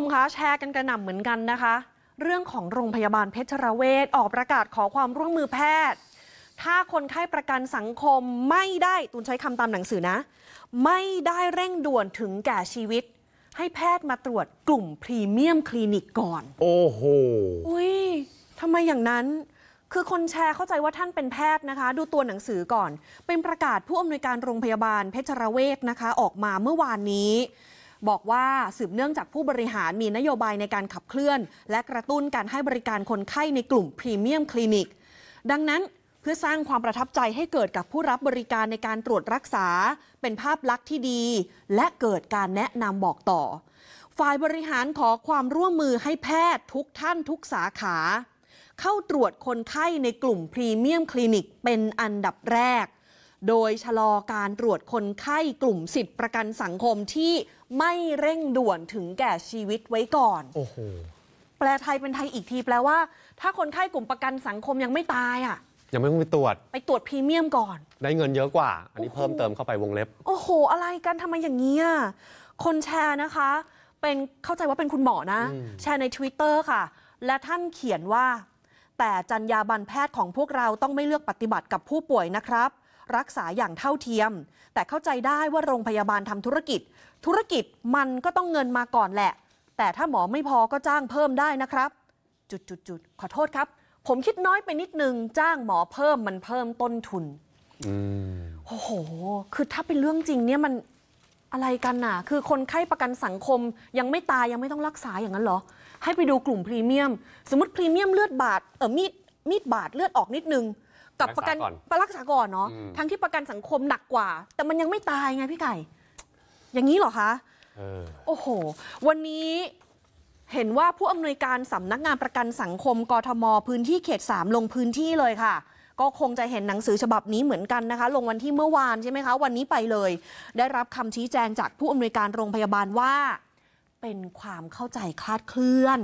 มคะแชร์กันกระหน่ำเหมือนกันนะคะ เรื่องของโรงพยาบาลเพชรเวชออกประกาศขอความร่วมมือแพทย์ ถ้าคนไข้ประกันสังคมไม่ได้ตุนใช้คำตามหนังสือนะ ไม่ได้เร่งด่วนถึงแก่ชีวิต ให้แพทย์มาตรวจกลุ่มพรีเมียมคลินิกก่อน โอ้โหอุ้ยทำไมอย่างนั้น คือคนแชร์เข้าใจว่าท่านเป็นแพทย์นะคะ ดูตัวหนังสือก่อน เป็นประกาศผู้อำนวยการโรงพยาบาลเพชรเวชนะคะออกมาเมื่อวานนี้บอกว่าสืบเนื่องจากผู้บริหารมีนโยบายในการขับเคลื่อน และกระตุ้นการให้บริการคนไข้ในกลุ่มพรีเมียมคลินิกดังนั้นเพื่อสร้างความประทับใจให้เกิดกับผู้รับบริการในการตรวจรักษา เป็นภาพลักษณ์ที่ดี และเกิดการแนะนำบอกต่อฝ่ายบริหารขอความร่วมมือให้แพทย์ทุกท่านทุกสาขา เข้าตรวจคนไข้ในกลุ่มพรีเมียมคลินิกเป็นอันดับแรกโดย ชะลอการตรวจคนไข้กลุ่มสิทธิประกันสังคมที่ไม่เร่งด่วนถึงแก่ชีวิตไว้ก่อน โอ้โห แปลไทยเป็นไทยอีกทีแปลว่า ถ้าคนไข้กลุ่มประกันสังคมยังไม่ตายอ่ะ ยังไม่ต้องไปตรวจ ไปตรวจพรีเมียมก่อน ได้เงินเยอะกว่า อันนี้เพิ่มเติมเข้าไปวงเล็บ โอ้โห อะไรกันทำไมอย่างนี้อ่ะคนแชร์นะคะ เป็นเข้าใจว่าเป็นคุณหมอนะแชร์ใน Twitter ค่ะ และท่านเขียนว่า แต่จรรยาบรรณแพทย์ของพวกเราต้องไม่เลือกปฏิบัติกับผู้ป่วยนะครับรักษาอย่างเท่าเทียม แต่เข้าใจได้ว่าโรงพยาบาลทำธุรกิจ ธุรกิจมันก็ต้องเงินมาก่อนแหละ แต่ถ้าหมอไม่พอก็จ้างเพิ่มได้นะครับ จุดจุดจุดขอโทษครับ ผมคิดน้อยไปนิดนึงจ้างหมอเพิ่มมันเพิ่มต้นทุนโอ้โหคือถ้าเป็นเรื่องจริงเนี่ยมันอะไรกันน่ะ คือคนไข้ประกันสังคมยังไม่ตายยังไม่ต้องรักษาอย่างนั้นเหรอให้ไปดูกลุ่มพรีเมียม สมมติพรีเมียมเลือดบาดเออมีดมีดบาดเลือดออกนิดนึงกับประกันปรักษาก่อนเนาะทั้งที่ประกันสังคมหนักกว่า แต่มันยังไม่ตายไงพี่ไก่ อย่างนี้เหรอคะโอ้โห วันนี้เห็นว่าผู้อำนวยการสำนักงานประกันสังคมกทมพื้นที่เขตสามลงพื้นที่เลยค่ะ ก็คงจะเห็นหนังสือฉบับนี้เหมือนกันนะคะ ลงวันที่เมื่อวานใช่ไหมคะ วันนี้ไปเลย ได้รับคำชี้แจงจากผู้อำนวยการโรงพยาบาลว่าเป็นความเข้าใจคลาดเคลื่อน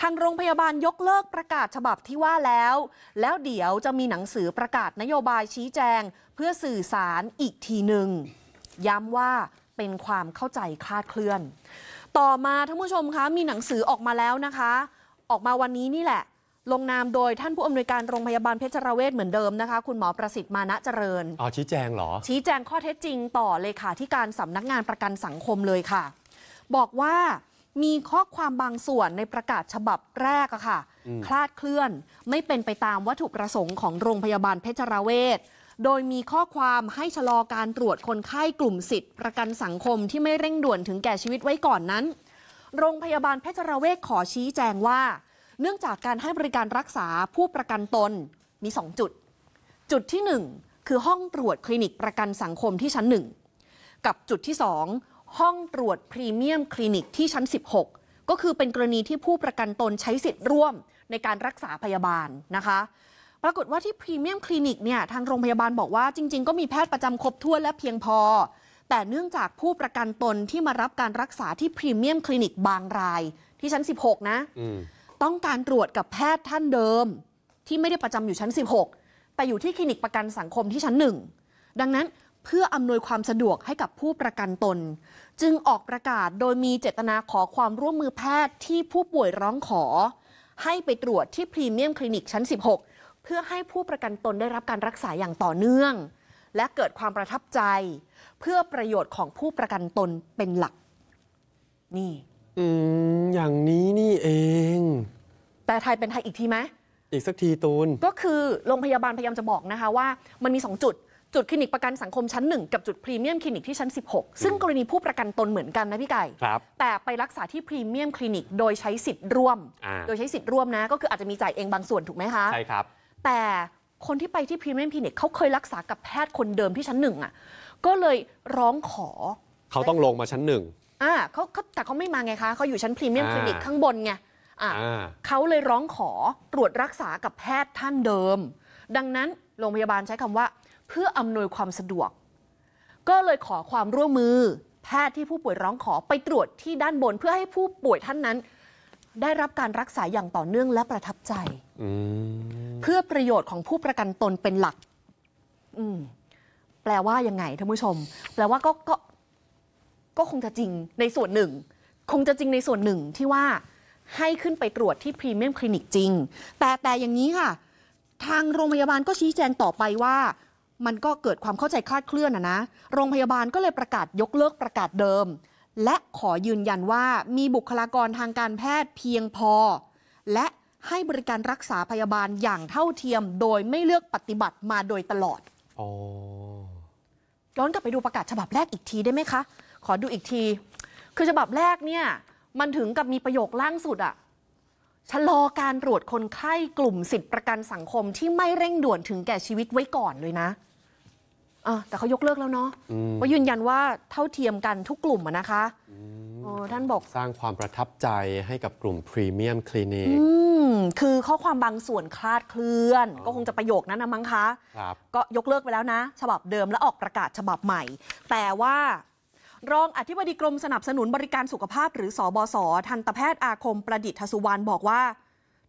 ทางโรงพยาบาลยกเลิกประกาศฉบับที่ว่าแล้ว แล้วเดี๋ยวจะมีหนังสือประกาศนโยบายชี้แจงเพื่อสื่อสารอีกทีหนึ่ง ย้ำว่าเป็นความเข้าใจคลาดเคลื่อน ต่อมาท่านผู้ชมคะมีหนังสือออกมาแล้วนะคะ ออกมาวันนี้นี่แหละ ลงนามโดยท่านผู้อำนวยการโรงพยาบาลเพชรเวชเหมือนเดิมนะคะ คุณหมอประสิทธิ์มานะเจริญอ๋อชี้แจงเหรอ ชี้แจงข้อเท็จจริง ต่อเลยค่ะที่การสำนักงานประกันสังคมเลยค่ะบอกว่ามีข้อความบางส่วนในประกาศฉบับแรกอะค่ะคลาดเคลื่อนไม่เป็นไปตามวัตถุประสงค์ของโรงพยาบาลเพชรเวชโดยมีข้อความให้ชะลอการตรวจคน ไข้กลุ่มสิทธิประกันสังคม ที่ไม่เร่งด่วนถึงแก่ชีวิตไว้ก่อนนั้น โรงพยาบาลเพชรเวชขอชี้แจงว่า เนื่องจากการให้บริการรักษาผู้ประกันตนมี2จุดจุดที่1คือห้องตรวจคลินิกประกันสังคมที่ชั้น1กับจุดที่2ห้องตรวจพรีเมียมคลินิกที่ชั้น 16 ก็คือเป็นกรณีที่ผู้ประกันตนใช้สิทธิ์ร่วมในการรักษาพยาบาลนะคะ ปรากฏว่าที่พรีเมียมคลินิกเนี่ยทางโรงพยาบาลบอกว่าจริงๆ ก็มีแพทย์ประจำครบถ้วนและเพียงพอ แต่เนื่องจากผู้ประกันตนที่มารับการรักษาที่พรีเมียมคลินิกบางรายที่ชั้น 16 นะ ต้องการตรวจกับแพทย์ท่านเดิม ที่ไม่ได้ประจำอยู่ชั้น 16แต่อยู่ที่คลินิกประกันสังคมที่ชั้นหนึ่งดังนั้นเพื่ออำนวยความสะดวกให้กับผู้ประกันตน จึงออกประกาศโดยมีเจตนาขอความร่วมมือแพทย์ที่ผู้ป่วยร้องขอ ให้ไปตรวจที่พรีเมียมคลินิกชั้น 16 เพื่อให้ผู้ประกันตนได้รับการรักษาอย่างต่อเนื่อง และเกิดความประทับใจ เพื่อประโยชน์ของผู้ประกันตนเป็นหลัก นี่ อืม อย่างนี้นี่เอง แต่ไทยเป็นไทยอีกทีไหมอีกสักทีตูน ก็คือโรงพยาบาลพยายามจะบอกนะคะว่า มันมี2จุดจุดคลินิกประกันสังคมชั้น 1กับจุดพรีเมียมคลินิกที่ชั้น 16 ซึ่งกรณีผู้ประกันตนเหมือนกันนะพี่ไก่ครับ แต่ไปรักษาที่พรีเมียมคลินิกโดยใช้สิทธิ์ร่วม โดยใช้สิทธิ์ร่วมนะก็คืออาจจะมีจ่ายเองบางส่วนถูกไหมคะ ใช่ครับ แต่คนที่ไปที่พรีเมียมคลินิกเขาเคยรักษากับแพทย์คนเดิมที่ชั้นหนึ่งอ่ะก็เลยร้องขอเขาต้องลงมาชั้นหนึ่งอ่าเขาเขาแต่เขาไม่มาไงคะเขาอยู่ชั้นพรีเมียมคลินิกข้างบนไง อ่าอ่าเขาเลยร้องขอตรวจรักษากับแพทย์ท่านเดิม ดังนั้นโรงพยาบาลใช้คำว่าเพื่ออำนวยความสะดวก ก็เลยขอความร่วมมือ แพทย์ที่ผู้ป่วยร้องขอไปตรวจที่ด้านบนเพื่อให้ผู้ป่วยท่านนั้น ได้รับการรักษาอย่างต่อเนื่องและประทับใจเพื่อประโยชน์ของผู้ประกันตนเป็นหลักแปลว่ายังไงท่านผู้ชม แปลว่าก็ก็ ก็คงจะจริงในส่วนหนึ่ง คงจะจริงในส่วนหนึ่งที่ว่า ให้ขึ้นไปตรวจที่พรีเมียมคลินิกจริง แต่แต่อย่างนี้ค่ะ ทางโรงพยาบาลก็ชี้แจงต่อไปว่ามันก็เกิดความเข้าใจคลาดเคลื่อนนะนะ โรงพยาบาลก็เลยประกาศยกเลิกประกาศเดิม และขอยืนยันว่ามีบุคลากรทางการแพทย์เพียงพอ และให้บริการรักษาพยาบาลอย่างเท่าเทียมโดยไม่เลือกปฏิบัติมาโดยตลอดย้อนกลับไปดูประกาศฉบับแรกอีกทีได้ไหมคะ ขอดูอีกที คือฉบับแรกเนี่ย มันถึงกับมีประโยคล่างสุดอะชะลอการตรวจคนไข้กลุ่มสิทธิประกันสังคมที่ไม่เร่งด่วนถึงแก่ชีวิตไว้ก่อนเลยนะอ่ะแต่เขายกเลิกแล้วเนาะ ว่ายืนยันว่าเท่าเทียมกันทุกกลุ่มนะคะ ท่านบอกสร้างความประทับใจให้กับกลุ่มพรีเมียมคลินิกคือข้อความบางส่วนคลาดเคลื่อน ก็คงจะประโยคนั้นนะมั้งคะครับก็ยกเลิกไปแล้วนะ ฉบับเดิมและออกประกาศฉบับใหม่ แต่ว่า รองอธิบดีกรมสนับสนุนบริการสุขภาพหรือสอบศทันตแพทย์อาคมประดิษฐสุวรรณบอกว่า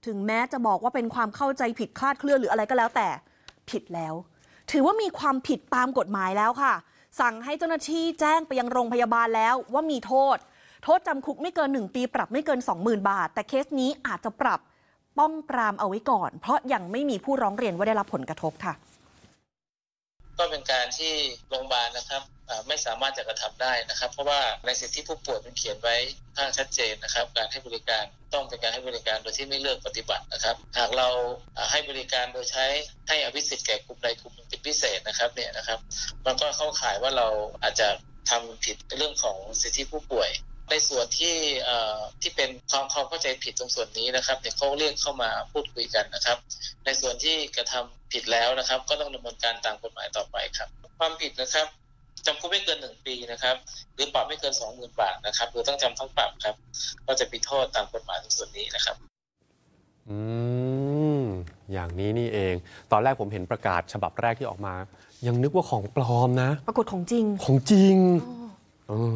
ถึงแม้จะบอกว่าเป็นความเข้าใจผิดคลาดเคลื่อนหรืออะไรก็แล้ว แต่ผิดแล้วถือว่ามีความผิดตามกฎหมายแล้วค่ะ สั่งให้เจ้าหน้าที่แจ้งไปยังโรงพยาบาลแล้วว่ามีโทษ โทษจำคุกไม่เกิน 1 ปีปรับไม่เกิน20,000บาท แต่เคสนี้อาจจะปรับป้องปรามเอาไว้ก่อน เพราะยังไม่มีผู้ร้องเรียนว่าได้รับผลกระทบค่ะการที่โรงพยาบาลนะครับไม่สามารถจะกระทำได้นะครับ เพราะว่าในสิทธิผู้ป่วยมันเขียนไว้ข้างชัดเจนนะครับ การให้บริการต้องเป็นการให้บริการโดยที่ไม่เลือกปฏิบัตินะครับ หากเราให้บริการโดยใช้ให้อภิสิทธิ์แก่กลุ่มใดกลุ่มหนึ่งเป็นพิเศษนะครับเนี่ยนะครับ มันก็เข้าข่ายว่าเราอาจจะทำผิดเรื่องของสิทธิผู้ป่วยในส่วนที่ที่เป็นความความเข้าใจผิดตรงส่วนนี้นะครับเนี่ยเขาเรียกเข้ามาพูดคุยกันนะครับ ในส่วนที่กระทำผิดแล้วนะครับ ก็ต้องดำเนินการตามกฎหมายต่อไปครับ ความผิดนะครับจำคุกไม่เกินหนึ่งปีนะครับ หรือปรับไม่เกินสองหมื่นบาทนะครับ หรือต้องจำทั้งปรับครับ ก็จะมีโทษตามกฎหมายตรงส่วนนี้นะครับ อืมอย่างนี้นี่เอง ตอนแรกผมเห็นประกาศฉบับแรกที่ออกมา ยังนึกว่าของปลอมนะปรากฏของจริงของจริงอออ